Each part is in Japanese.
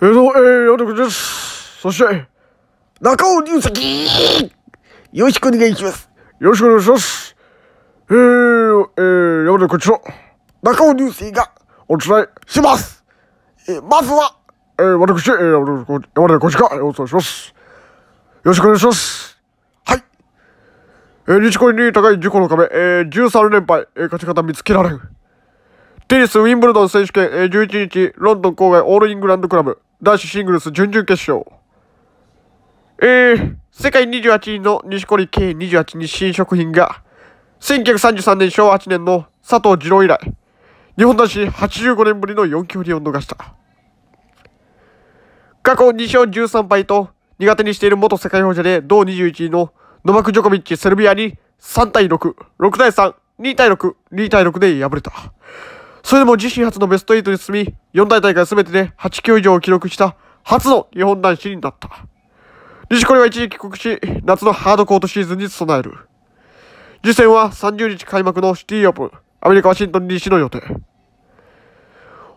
江戸栄養徳です。そして、中尾隆石よろしくお願いします。よろしくお願いします。えー、えー、山田こちら、中尾隆石がお伝えします。えー、まずは、えー、私、えー、山田こちら、お伝えします。よろしくお願いします。はい。えー、日コイに高い事故の壁、えー、13連敗、えー、勝ち方見つけられる。テニスウィンブルドン選手権11日、ロンドン郊外オールイングランドクラブ、男子シングルス準々決勝。えー、世界28位の錦織圭28に新食品が、1933年昭和8年の佐藤二郎以来、日本男子85年ぶりの4強離を逃した。過去2勝13敗と苦手にしている元世界王者で同21位のノバク・ジョコビッチ・セルビアに3対6、6対3、2対6、2対6で敗れた。それでも自身初のベスト8に進み、4大大会全てで8強以上を記録した初の日本男子になった。西コリは一時帰国し、夏のハードコートシーズンに備える。次戦は30日開幕のシティオープン、アメリカ・ワシントン DC の予定。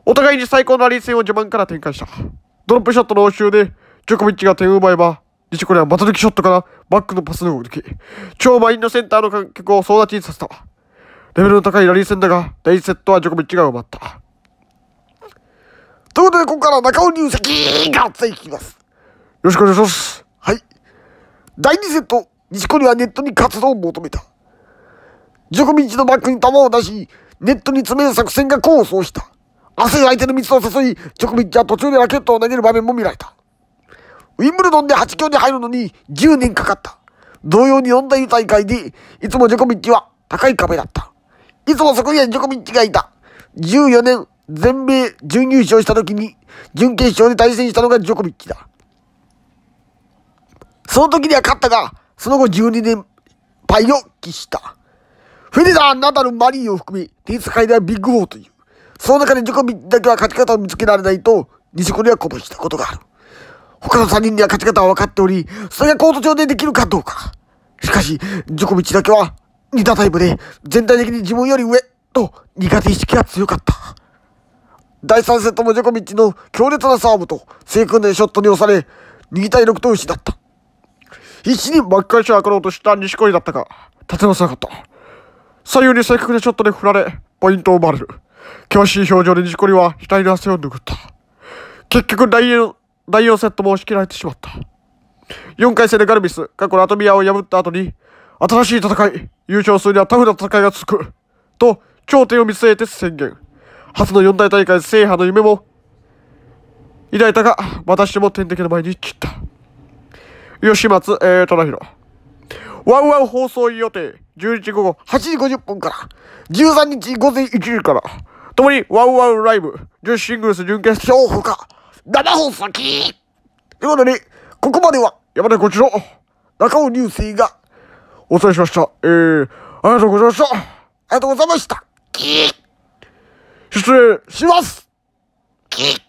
お互いに最高のラリー戦を序盤から展開した。ドロップショットの応酬で、ジョコビッチが点を奪えば、西コリはまた抜きショットからバックのパスの動き、超満員のセンターの観客を総立ちにさせた。レベルの高いラリー戦だが、第1セットはジョコビッチが奪った。ということで、ここから中尾入籍がついてきます。よろしくお願いします。はい。第2セット、西コリはネットに活動を求めた。ジョコビッチのバックに球を出し、ネットに詰める作戦が功を奏した。焦る相手の密を誘い、ジョコビッチは途中でラケットを投げる場面も見られた。ウィンブルドンで8強に入るのに10年かかった。同様に4大大会で、いつもジョコビッチは高い壁だった。いつもそこにはジョコビッチがいた。14年、全米準優勝した時に、準決勝で対戦したのがジョコビッチだ。その時には勝ったが、その後12年敗を喫した。フェデラー、ナダル、マリーを含め、テニス界ではビッグーという。その中でジョコビッチだけは勝ち方を見つけられないと、ニセコにはこぼしたことがある。他の3人には勝ち方は分かっており、それがコート上でできるかどうか。しかし、ジョコビッチだけは似たタイプで、全体的に自分より上と苦手意識が強かった。第3セットもジョコビッチの強烈なサーブと正訓練ショットに押され、2対6とだった。必死に巻き返しを図ろうとした錦織だったが、立て直せなかった。左右に正確なショットで振られ、ポイントを奪われる。険しい表情で錦織は額の汗を拭った。結局第4、第4セットも押し切られてしまった。4回戦でガルビス、過去のアトミアを破った後に、新しい戦い、優勝するにはタフな戦いが続く。と、頂点を見据えて宣言。初の四大大会制覇の夢も、抱いたが、またしても天敵の前に散った。吉松、えー、忠宏。ワンワン放送予定、11日午後8時50分から、13日午前1時から、共にワンワンライブ、女子シングルス準決勝ほか、生放送きということで、ここまでは山田こちの中尾流星がお伝えしました。えー、ありがとうございました。ありがとうございました。キー失礼します。キー